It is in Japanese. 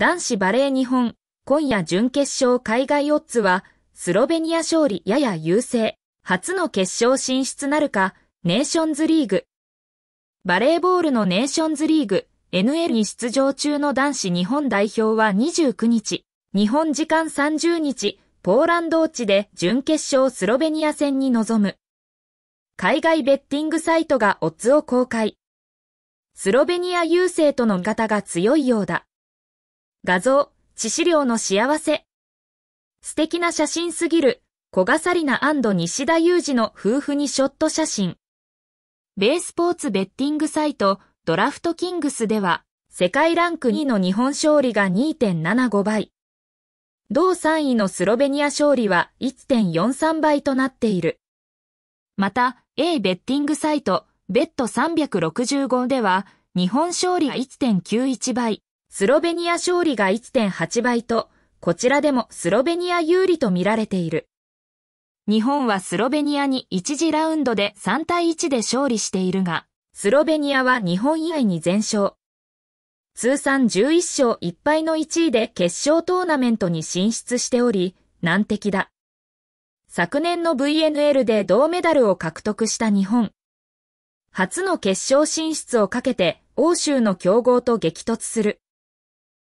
男子バレー日本、今夜準決勝海外オッズは、スロベニア勝利やや優勢、初の決勝進出なるか、ネーションズリーグ。バレーボールのネーションズリーグ、NL に出場中の男子日本代表は29日、日本時間30日、ポーランド地で準決勝スロベニア戦に臨む。海外ベッティングサイトがオッズを公開。スロベニア優勢との方が強いようだ。画像、致死量の幸せ。素敵な写真すぎる、小笠サリ西田裕二の夫婦にショット写真。ベースポーツベッティングサイト、ドラフトキングスでは、世界ランク2位の日本勝利が2.75倍。同3位のスロベニア勝利は1.43倍となっている。また、A ベッティングサイト、ベッド365では、日本勝利は1.91倍、スロベニア勝利が1.8倍と、こちらでもスロベニア有利と見られている。日本はスロベニアに1次ラウンドで3対1で勝利しているが、スロベニアは日本以外に全勝。通算11勝1敗の1位で決勝トーナメントに進出しており、難敵だ。昨年の VNL で銅メダルを獲得した日本。初の決勝進出をかけて、欧州の強豪と激突する。